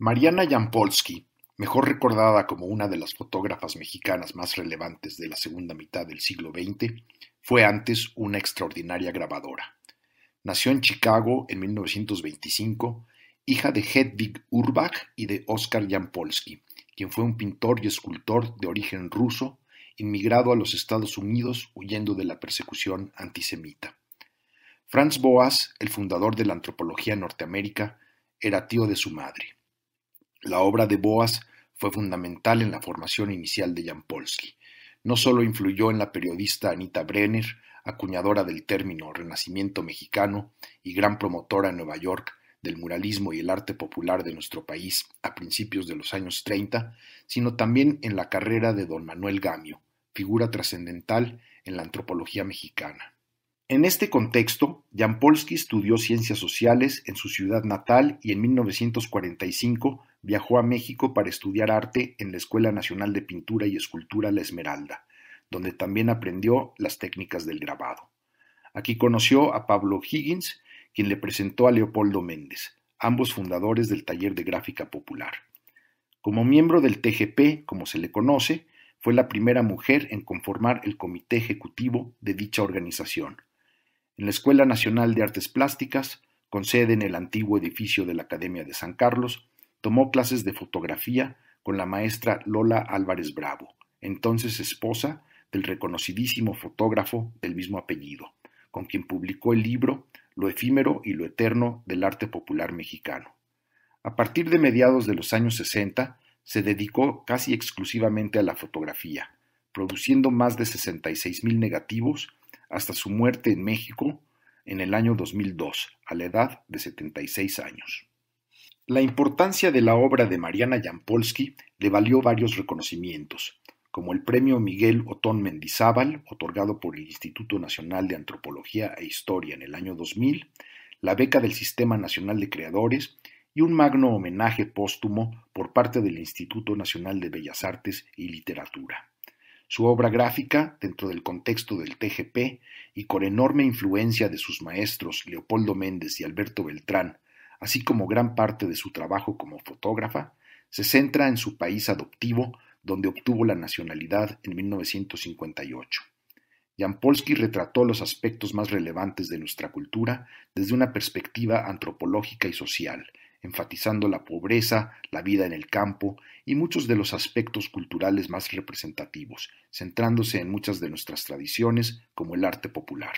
Mariana Janpolsky, mejor recordada como una de las fotógrafas mexicanas más relevantes de la segunda mitad del siglo XX, fue antes una extraordinaria grabadora. Nació en Chicago en 1925, hija de Hedwig Urbach y de Oscar Jampolsky, quien fue un pintor y escultor de origen ruso, inmigrado a los Estados Unidos huyendo de la persecución antisemita. Franz Boas, el fundador de la antropología Norteamérica, era tío de su madre. La obra de Boas fue fundamental en la formación inicial de Jan Polsky. No solo influyó en la periodista Anita Brenner, acuñadora del término Renacimiento mexicano y gran promotora en Nueva York del muralismo y el arte popular de nuestro país a principios de los años 30, sino también en la carrera de don Manuel Gamio, figura trascendental en la antropología mexicana. En este contexto, Jan Polski estudió ciencias sociales en su ciudad natal y en 1945 viajó a México para estudiar arte en la Escuela Nacional de Pintura y Escultura La Esmeralda, donde también aprendió las técnicas del grabado. Aquí conoció a Pablo Higgins, quien le presentó a Leopoldo Méndez, ambos fundadores del taller de gráfica popular. Como miembro del TGP, como se le conoce, fue la primera mujer en conformar el comité ejecutivo de dicha organización en la Escuela Nacional de Artes Plásticas, con sede en el antiguo edificio de la Academia de San Carlos, tomó clases de fotografía con la maestra Lola Álvarez Bravo, entonces esposa del reconocidísimo fotógrafo del mismo apellido, con quien publicó el libro Lo efímero y lo eterno del arte popular mexicano. A partir de mediados de los años sesenta se dedicó casi exclusivamente a la fotografía, produciendo más de mil negativos hasta su muerte en México en el año 2002, a la edad de 76 años. La importancia de la obra de Mariana Jampolsky le valió varios reconocimientos, como el premio Miguel Otón Mendizábal, otorgado por el Instituto Nacional de Antropología e Historia en el año 2000, la beca del Sistema Nacional de Creadores y un magno homenaje póstumo por parte del Instituto Nacional de Bellas Artes y Literatura. Su obra gráfica, dentro del contexto del TGP y con enorme influencia de sus maestros Leopoldo Méndez y Alberto Beltrán, así como gran parte de su trabajo como fotógrafa, se centra en su país adoptivo, donde obtuvo la nacionalidad en 1958. Jampolsky retrató los aspectos más relevantes de nuestra cultura desde una perspectiva antropológica y social, enfatizando la pobreza, la vida en el campo y muchos de los aspectos culturales más representativos, centrándose en muchas de nuestras tradiciones como el arte popular.